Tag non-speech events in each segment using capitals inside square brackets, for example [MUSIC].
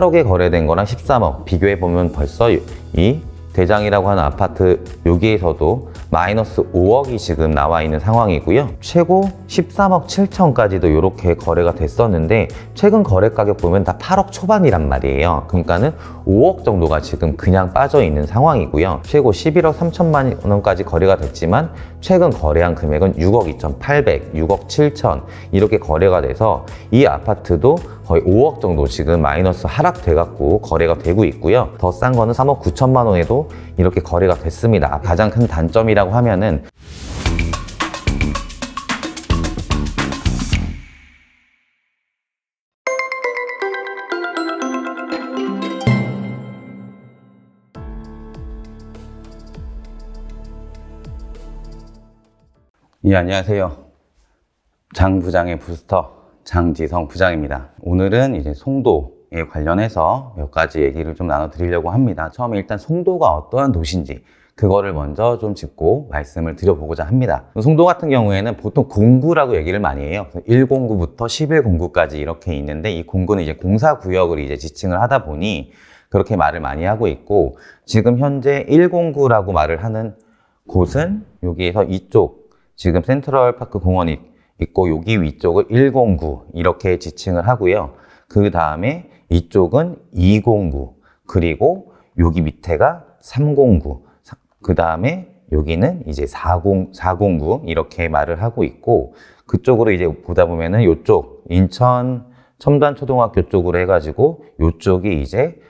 8억에 거래된 거랑 13억 비교해보면 벌써 이 대장이라고 하는 아파트 여기에서도 마이너스 5억이 지금 나와 있는 상황이고요. 최고 13억 7천까지도 이렇게 거래가 됐었는데 최근 거래 가격 보면 다 8억 초반이란 말이에요. 그러니까는 5억 정도가 지금 그냥 빠져 있는 상황이고요. 최고 11억 3천만 원까지 거래가 됐지만 최근 거래한 금액은 6억 2천 8백, 6억 7천 이렇게 거래가 돼서 이 아파트도 거의 5억 정도 지금 마이너스 하락돼갖고 거래가 되고 있고요. 더 싼 거는 3억 9천만 원에도 이렇게 거래가 됐습니다. 가장 큰 단점이라고 하면은 예, 안녕하세요. 장 부장의 부스터 장지성 부장입니다. 오늘은 이제 송도에 관련해서 몇 가지 얘기를 좀 나눠드리려고 합니다. 처음에 일단 송도가 어떠한 도시인지 그거를 먼저 좀 짚고 말씀을 드려보고자 합니다. 송도 같은 경우에는 보통 공구라고 얘기를 많이 해요. 1공구부터 11공구까지 이렇게 있는데 이 공구는 이제 공사구역을 이제 지칭을 하다 보니 그렇게 말을 많이 하고 있고 지금 현재 1공구라고 말을 하는 곳은 여기에서 이쪽 지금 센트럴파크 공원이 있고 여기 위쪽을 109 이렇게 지칭을 하고요. 그 다음에 이쪽은 209 그리고 여기 밑에가 309그 다음에 여기는 이제 40, 409 이렇게 말을 하고 있고 그쪽으로 이제 보다 보면은 이쪽 인천 첨단초등학교 쪽으로 해가지고 이쪽이 이제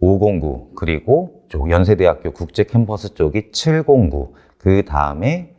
509 그리고 연세대학교 국제캠퍼스 쪽이 709그 다음에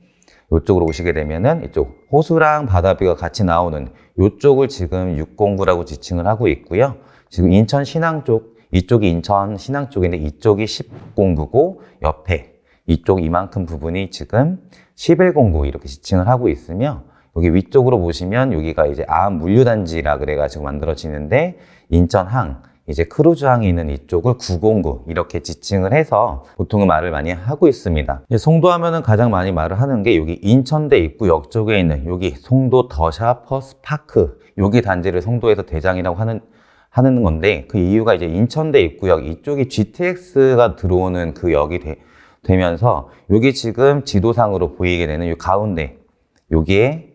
이쪽으로 오시게 되면은 이쪽 호수랑 바다뷰가 같이 나오는 이쪽을 지금 육공구라고 지칭을 하고 있고요. 지금 인천 신항 쪽, 이쪽이 인천 신항 쪽인데 이쪽이 10공구고 옆에 이쪽 이만큼 부분이 지금 11공구 이렇게 지칭을 하고 있으며 여기 위쪽으로 보시면 여기가 이제 암 물류단지라 그래가지고 만들어지는데 인천항, 이제 크루즈항이 있는 이쪽을 909 이렇게 지칭을 해서 보통은 말을 많이 하고 있습니다. 송도 하면은 가장 많이 말을 하는 게 여기 인천대 입구역 쪽에 있는 여기 송도 더샤퍼스 파크 여기 단지를 송도에서 대장이라고 하는 하는 건데 그 이유가 이제 인천대 입구역 이쪽이 GTX가 들어오는 그 역이 되, 되면서 여기 지금 지도상으로 보이게 되는 이 가운데 여기에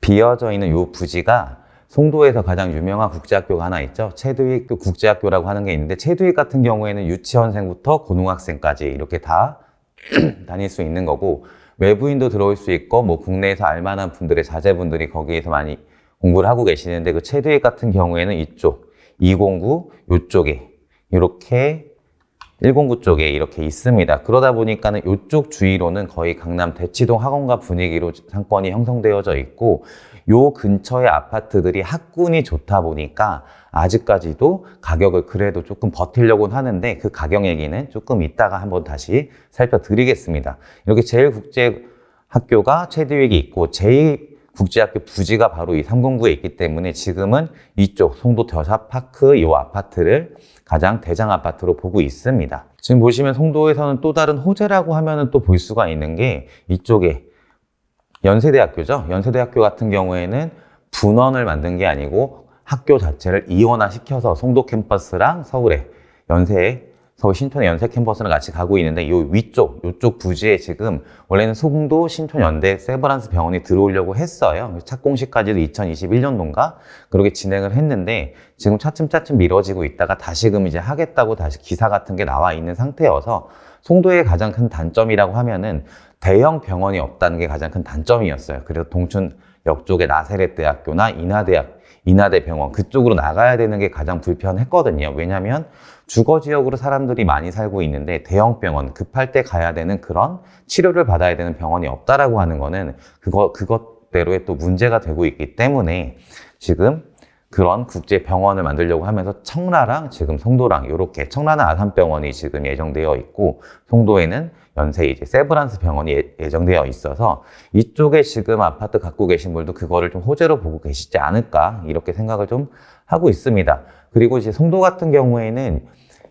비어져 있는 이 부지가 송도에서 가장 유명한 국제학교가 하나 있죠. 체두익 국제학교라고 하는 게 있는데 체두익 같은 경우에는 유치원생부터 고등학생까지 이렇게 다 [CLEARS THROAT] 다닐 수 있는 거고 외부인도 들어올 수 있고 뭐 국내에서 알만한 분들의 자제분들이 거기에서 많이 공부를 하고 계시는데 그 체두익 같은 경우에는 이쪽 209 이쪽에 이렇게 109 쪽에 이렇게 있습니다. 그러다 보니까는 이쪽 주위로는 거의 강남 대치동 학원과 분위기로 상권이 형성되어져 있고 요 근처의 아파트들이 학군이 좋다 보니까 아직까지도 가격을 그래도 조금 버틸려고는 하는데 그 가격 얘기는 조금 이따가 한번 다시 살펴드리겠습니다. 이렇게 제일 국제 학교가 최대위익이 있고 제2 국제학교 부지가 바로 이 삼공구에 있기 때문에 지금은 이쪽 송도 더샵파크 이 아파트를 가장 대장 아파트로 보고 있습니다. 지금 보시면 송도에서는 또 다른 호재라고 하면은 또 볼 수가 있는 게 이쪽에 연세대학교죠. 연세대학교 같은 경우에는 분원을 만든 게 아니고 학교 자체를 이원화시켜서 송도 캠퍼스랑 서울에 연세 서울 신촌의 연세 캠퍼스랑 같이 가고 있는데 이 위쪽, 이쪽 부지에 지금 원래는 송도 신촌연대 세브란스 병원이 들어오려고 했어요. 착공식까지도 2021년도인가 그렇게 진행을 했는데 지금 차츰차츰 미뤄지고 있다가 다시금 이제 하겠다고 다시 기사 같은 게 나와 있는 상태여서 송도의 가장 큰 단점이라고 하면은 대형 병원이 없다는 게 가장 큰 단점이었어요. 그래서 동춘역 쪽에 나세렛대학교나 인하대학, 인하대병원 그쪽으로 나가야 되는 게 가장 불편했거든요. 왜냐하면 주거 지역으로 사람들이 많이 살고 있는데 대형 병원 급할 때 가야 되는 그런 치료를 받아야 되는 병원이 없다라고 하는 거는 그거 그것대로의 또 문제가 되고 있기 때문에 지금 그런 국제 병원을 만들려고 하면서 청라랑 지금 송도랑 이렇게 청라는 아산병원이 지금 예정되어 있고 송도에는 연세 이제 세브란스 병원이 예, 예정되어 있어서 이쪽에 지금 아파트 갖고 계신 분도 그거를 좀 호재로 보고 계시지 않을까 이렇게 생각을 좀 하고 있습니다. 그리고 이제 송도 같은 경우에는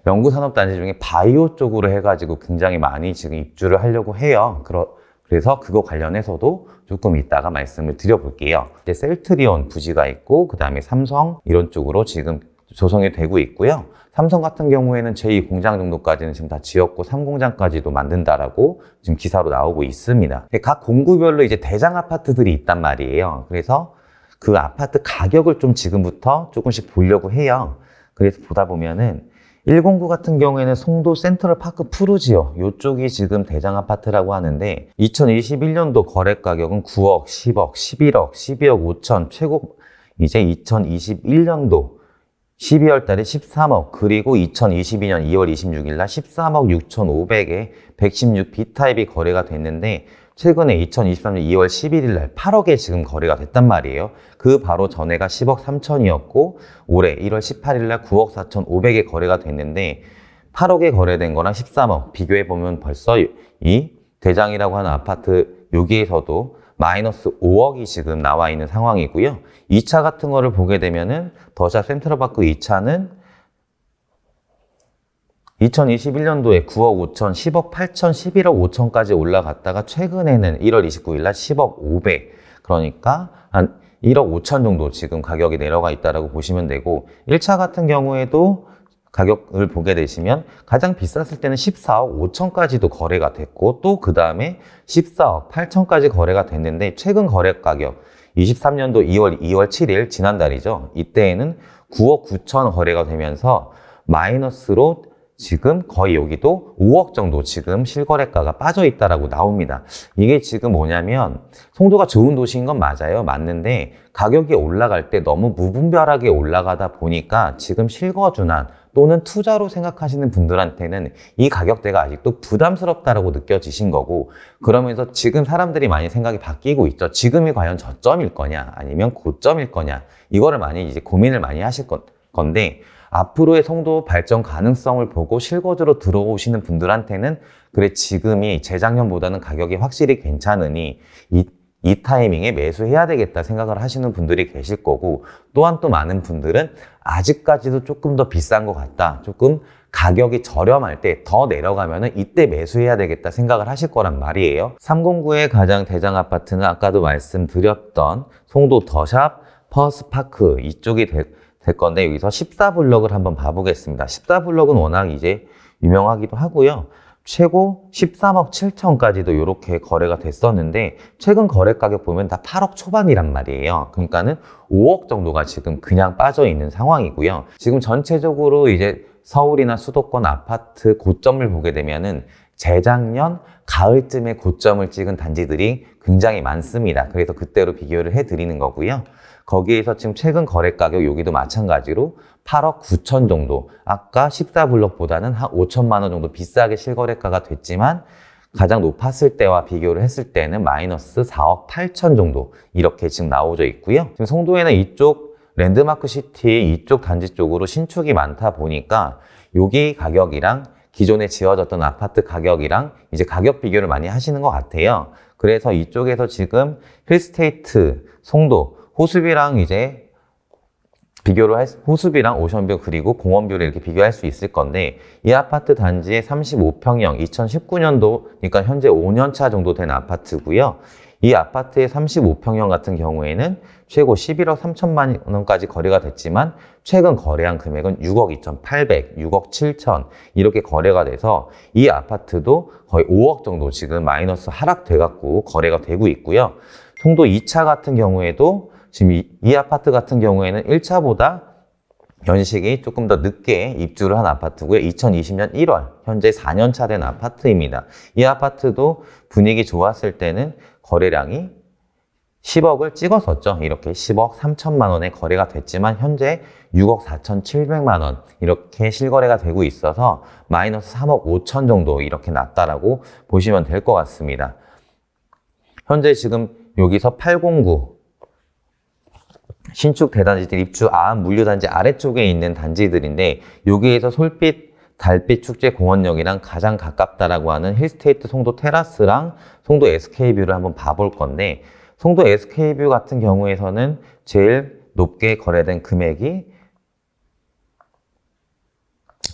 연구산업단지 중에 바이오 쪽으로 해가지고 굉장히 많이 지금 입주를 하려고 해요. 그러, 그래서 그거 관련해서도 조금 이따가 말씀을 드려볼게요. 이제 셀트리온 부지가 있고 그 다음에 삼성 이런 쪽으로 지금 조성이 되고 있고요. 삼성 같은 경우에는 제2공장 정도까지는 지금 다 지었고 3공장까지도 만든다라고 지금 기사로 나오고 있습니다. 각 공구별로 이제 대장 아파트들이 있단 말이에요. 그래서 그 아파트 가격을 좀 지금부터 조금씩 보려고 해요. 그래서 보다 보면은 109 같은 경우에는 송도 센트럴 파크 푸르지오 이쪽이 지금 대장 아파트라고 하는데 2021년도 거래 가격은 9억, 10억, 11억, 12억 5천 최고 이제 2021년도 12월 달에 13억 그리고 2022년 2월 26일 날 13억 6,500에 116 B타입이 거래가 됐는데 최근에 2023년 2월 11일 날 8억에 지금 거래가 됐단 말이에요. 그 바로 전에가 10억 3천이었고 올해 1월 18일 날 9억 4천 5백에 거래가 됐는데 8억에 거래된 거랑 13억 비교해 보면 벌써 이 대장이라고 하는 아파트 여기에서도 마이너스 5억이 지금 나와 있는 상황이고요. 2차 같은 거를 보게 되면은 더샵 센트럴바크 2차는 2021년도에 9억 5천, 10억 8천, 11억 5천까지 올라갔다가 최근에는 1월 29일 날 10억 5배 그러니까 한 1억 5천 정도 지금 가격이 내려가 있다라고 보시면 되고 1차 같은 경우에도 가격을 보게 되시면 가장 비쌌을 때는 14억 5천까지도 거래가 됐고 또 그 다음에 14억 8천까지 거래가 됐는데 최근 거래 가격 23년도 2월 2월 7일 지난달이죠. 이때에는 9억 9천 거래가 되면서 마이너스로 지금 거의 여기도 5억 정도 지금 실거래가가 빠져 있다라고 나옵니다. 이게 지금 뭐냐면 송도가 좋은 도시인 건 맞아요. 맞는데 가격이 올라갈 때 너무 무분별하게 올라가다 보니까 지금 실거주환 또는 투자로 생각하시는 분들한테는 이 가격대가 아직도 부담스럽다라고 느껴지신 거고 그러면서 지금 사람들이 많이 생각이 바뀌고 있죠. 지금이 과연 저점일 거냐 아니면 고점일 거냐 이거를 많이 이제 고민을 많이 하실 건데 앞으로의 성도 발전 가능성을 보고 실거주로 들어오시는 분들한테는 그래 지금이 재작년보다는 가격이 확실히 괜찮으니 이, 이 타이밍에 매수해야 되겠다 생각을 하시는 분들이 계실 거고 또한 또 많은 분들은 아직까지도 조금 더 비싼 것 같다 조금 가격이 저렴할 때 더 내려가면 이때 매수해야 되겠다 생각을 하실 거란 말이에요 309의 가장 대장 아파트는 아까도 말씀드렸던 송도 더샵, 퍼스파크 이쪽이 될될 건데 여기서 14블럭을 한번 봐보겠습니다. 14블럭은 워낙 이제 유명하기도 하고요. 최고 13억 7천까지도 이렇게 거래가 됐었는데 최근 거래 가격 보면 다 8억 초반이란 말이에요. 그러니까는 5억 정도가 지금 그냥 빠져 있는 상황이고요. 지금 전체적으로 이제 서울이나 수도권 아파트 고점을 보게 되면은 재작년 가을쯤에 고점을 찍은 단지들이 굉장히 많습니다. 그래서 그때로 비교를 해드리는 거고요. 거기에서 지금 최근 거래 가격 여기도 마찬가지로 8억 9천 정도 아까 1 4블록보다는한 5천만 원 정도 비싸게 실거래가가 됐지만 가장 높았을 때와 비교를 했을 때는 마이너스 4억 8천 정도 이렇게 지금 나오져 있고요. 지금 송도에는 이쪽 랜드마크 시티 이쪽 단지 쪽으로 신축이 많다 보니까 여기 가격이랑 기존에 지어졌던 아파트 가격이랑 이제 가격 비교를 많이 하시는 것 같아요. 그래서 이쪽에서 지금 힐스테이트, 송도 호수비랑 이제 비교를 할, 호수비랑 오션뷰 그리고 공원뷰를 이렇게 비교할 수 있을 건데 이 아파트 단지의 35평형 2019년도 그러니까 현재 5년차 정도 된 아파트고요. 이 아파트의 35평형 같은 경우에는 최고 11억 3천만 원까지 거래가 됐지만 최근 거래한 금액은 6억 2,800, 6억 7천 이렇게 거래가 돼서 이 아파트도 거의 5억 정도 지금 마이너스 하락돼갖고 거래가 되고 있고요. 송도 2차 같은 경우에도 지금 이, 이 아파트 같은 경우에는 1차보다 연식이 조금 더 늦게 입주를 한 아파트고요. 2020년 1월, 현재 4년차 된 아파트입니다. 이 아파트도 분위기 좋았을 때는 거래량이 10억을 찍었었죠. 이렇게 10억 3천만 원에 거래가 됐지만 현재 6억 4,700만 원 이렇게 실거래가 되고 있어서 마이너스 3억 5천 정도 이렇게 났다라고 보시면 될 것 같습니다. 현재 지금 여기서 809 신축 대단지들 입주 안 물류단지 아래쪽에 있는 단지들인데 여기에서 솔빛 달빛축제 공원역이랑 가장 가깝다라고 하는 힐스테이트 송도 테라스랑 송도 SK뷰를 한번 봐볼 건데 송도 SK뷰 같은 경우에서는 제일 높게 거래된 금액이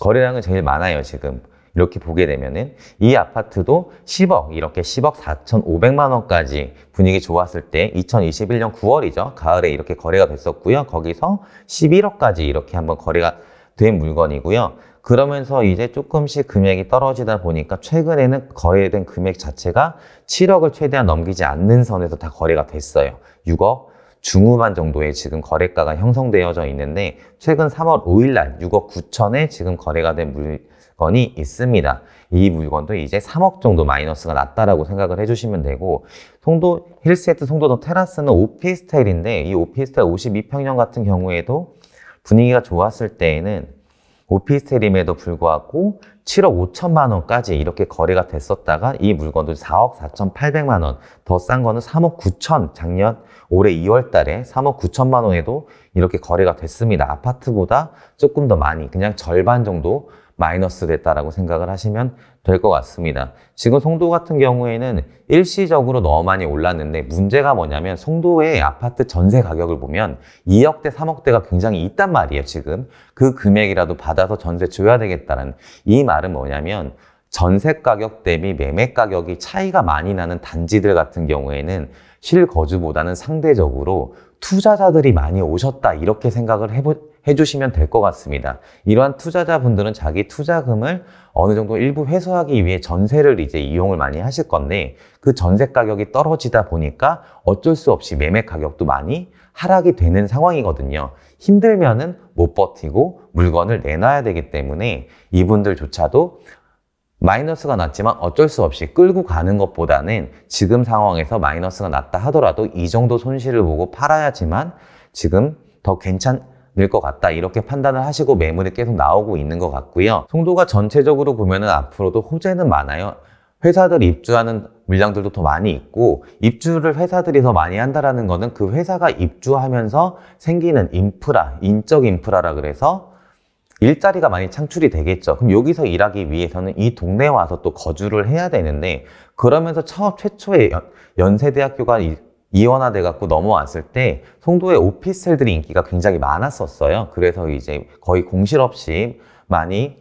거래량은 제일 많아요 지금 이렇게 보게 되면은 이 아파트도 10억 이렇게 10억 4,500만 원까지 분위기 좋았을 때 2021년 9월이죠. 가을에 이렇게 거래가 됐었고요. 거기서 11억까지 이렇게 한번 거래가 된 물건이고요. 그러면서 이제 조금씩 금액이 떨어지다 보니까 최근에는 거래된 금액 자체가 7억을 최대한 넘기지 않는 선에서 다 거래가 됐어요. 6억 중후반 정도의 지금 거래가가 형성되어져 있는데 최근 3월 5일 날 6억 9천에 지금 거래가 된 물, 건이 있습니다. 이 물건도 이제 3억 정도 마이너스가 났다라고 생각을 해주시면 되고 송도 힐스에트 송도동 테라스는 오피스텔인데 이 오피스텔 52평형 같은 경우에도 분위기가 좋았을 때에는 오피스텔임에도 불구하고 7억 5천만 원까지 이렇게 거래가 됐었다가 이 물건도 4억 4천 8백만 원, 더 싼 거는 3억 9천 작년 올해 2월 달에 3억 9천만 원에도 이렇게 거래가 됐습니다. 아파트보다 조금 더 많이, 그냥 절반 정도 마이너스 됐다라고 생각을 하시면 될 것 같습니다. 지금 송도 같은 경우에는 일시적으로 너무 많이 올랐는데 문제가 뭐냐면 송도의 아파트 전세 가격을 보면 2억대, 3억대가 굉장히 있단 말이에요, 지금. 그 금액이라도 받아서 전세 줘야 되겠다는 이 말은 뭐냐면 전세 가격 대비 매매 가격이 차이가 많이 나는 단지들 같은 경우에는 실거주보다는 상대적으로 투자자들이 많이 오셨다 이렇게 생각을 해보, 해주시면 될 것 같습니다. 이러한 투자자분들은 자기 투자금을 어느 정도 일부 회수하기 위해 전세를 이제 이용을 많이 하실 건데 그 전세 가격이 떨어지다 보니까 어쩔 수 없이 매매 가격도 많이 하락이 되는 상황이거든요. 힘들면은 못 버티고 물건을 내놔야 되기 때문에 이분들조차도 마이너스가 났지만 어쩔 수 없이 끌고 가는 것보다는 지금 상황에서 마이너스가 났다 하더라도 이 정도 손실을 보고 팔아야지만 지금 더 괜찮, 것 같다 이렇게 판단을 하시고 매물이 계속 나오고 있는 것 같고요. 송도가 전체적으로 보면은 앞으로도 호재는 많아요. 회사들 입주하는 물량들도 더 많이 있고 입주를 회사들이 더 많이 한다라는 거는 그 회사가 입주하면서 생기는 인프라, 인적 인프라라 그래서 일자리가 많이 창출이 되겠죠. 그럼 여기서 일하기 위해서는 이 동네에 와서 또 거주를 해야 되는데 그러면서 처음 최초의 연세대학교가 이원화돼 갖고 넘어왔을 때 송도에 오피스텔들이 인기가 굉장히 많았었어요. 그래서 이제 거의 공실 없이 많이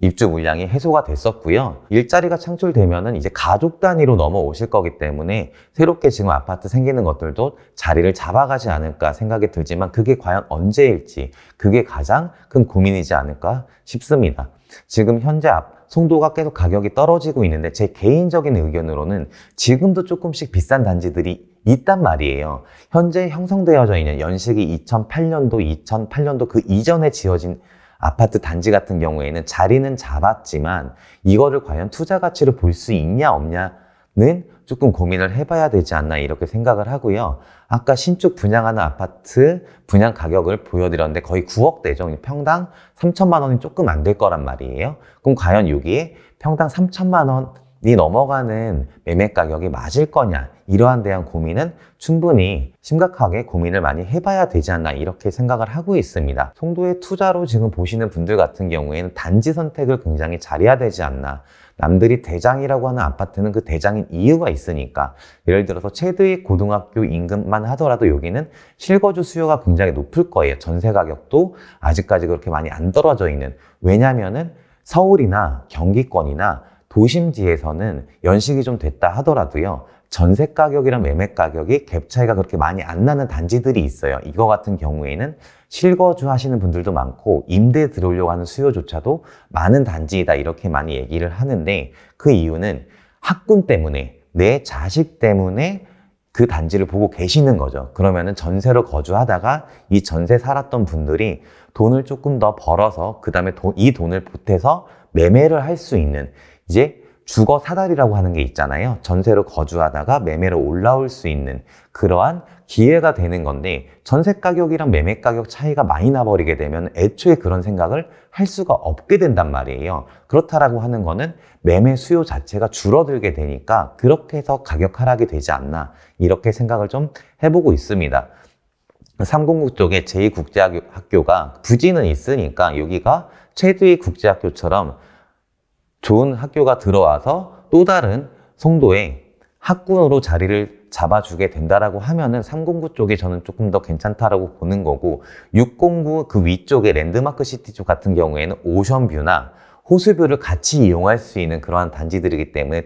입주 물량이 해소가 됐었고요. 일자리가 창출되면은 이제 가족 단위로 넘어오실 거기 때문에 새롭게 지금 아파트 생기는 것들도 자리를 잡아가지 않을까 생각이 들지만 그게 과연 언제일지 그게 가장 큰 고민이지 않을까 싶습니다. 지금 현재 송도가 계속 가격이 떨어지고 있는데 제 개인적인 의견으로는 지금도 조금씩 비싼 단지들이 있단 말이에요. 현재 형성되어져 있는 연식이 2008년도, 2008년도 그 이전에 지어진 아파트 단지 같은 경우에는 자리는 잡았지만 이거를 과연 투자 가치로볼 수 있냐 없냐는 조금 고민을 해봐야 되지 않나 이렇게 생각을 하고요. 아까 신축 분양하는 아파트 분양 가격을 보여드렸는데 거의 9억대죠. 평당 3천만 원이 조금 안 될 거란 말이에요. 그럼 과연 여기에 평당 3천만 원이 네 넘어가는 매매 가격이 맞을 거냐 이러한 대한 고민은 충분히 심각하게 고민을 많이 해봐야 되지 않나 이렇게 생각을 하고 있습니다. 송도의 투자로 지금 보시는 분들 같은 경우에는 단지 선택을 굉장히 잘해야 되지 않나 남들이 대장이라고 하는 아파트는 그 대장인 이유가 있으니까 예를 들어서 최드의 고등학교 임금만 하더라도 여기는 실거주 수요가 굉장히 높을 거예요. 전세 가격도 아직까지 그렇게 많이 안 떨어져 있는 왜냐면은 서울이나 경기권이나 도심지에서는 연식이 좀 됐다 하더라도요. 전세 가격이랑 매매 가격이 갭 차이가 그렇게 많이 안 나는 단지들이 있어요. 이거 같은 경우에는 실거주 하시는 분들도 많고 임대 들어오려고 하는 수요조차도 많은 단지이다 이렇게 많이 얘기를 하는데 그 이유는 학군 때문에 내 자식 때문에 그 단지를 보고 계시는 거죠. 그러면은 전세로 거주하다가 이 전세 살았던 분들이 돈을 조금 더 벌어서 그 다음에 이 돈을 보태서 매매를 할 수 있는 이제 주거 사달이라고 하는 게 있잖아요. 전세로 거주하다가 매매로 올라올 수 있는 그러한 기회가 되는 건데 전세 가격이랑 매매 가격 차이가 많이 나버리게 되면 애초에 그런 생각을 할 수가 없게 된단 말이에요. 그렇다라고 하는 거는 매매 수요 자체가 줄어들게 되니까 그렇게 해서 가격 하락이 되지 않나 이렇게 생각을 좀 해보고 있습니다. 삼공국 쪽에 제2국제학교가 부지는 있으니까 여기가 최두의 국제학교처럼 좋은 학교가 들어와서 또 다른 송도에 학군으로 자리를 잡아주게 된다라고 하면은 309 쪽이 저는 조금 더 괜찮다라고 보는 거고 609 그위쪽에 랜드마크 시티 쪽 같은 경우에는 오션뷰나 호수뷰를 같이 이용할 수 있는 그러한 단지들이기 때문에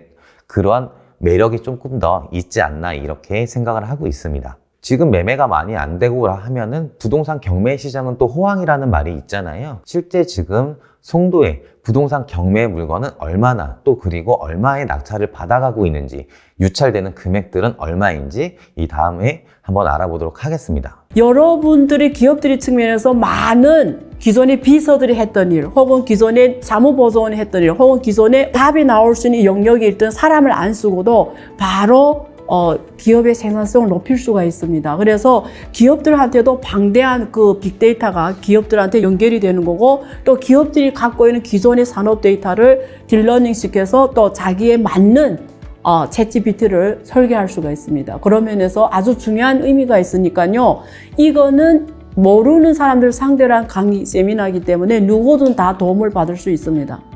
그러한 매력이 조금 더 있지 않나 이렇게 생각을 하고 있습니다. 지금 매매가 많이 안 되고 하면은 부동산 경매 시장은 또 호황이라는 말이 있잖아요. 실제 지금 송도에 부동산 경매 물건은 얼마나 또 그리고 얼마의 낙찰을 받아가고 있는지 유찰되는 금액들은 얼마인지 이 다음에 한번 알아보도록 하겠습니다. 여러분들이 기업들이 측면에서 많은 기존의 비서들이 했던 일 혹은 기존의 자문보조원이 했던 일 혹은 기존의 답이 나올 수 있는 영역이 있던 사람을 안 쓰고도 바로 어, 기업의 생산성을 높일 수가 있습니다. 그래서 기업들한테도 방대한 그 빅데이터가 기업들한테 연결이 되는 거고 또 기업들이 갖고 있는 기존의 산업 데이터를 딜러닝 시켜서 또 자기에 맞는 어, 채찌비트를 설계할 수가 있습니다. 그런 면에서 아주 중요한 의미가 있으니까요. 이거는 모르는 사람들 상대로 한 강의 세미나이기 때문에 누구든 다 도움을 받을 수 있습니다.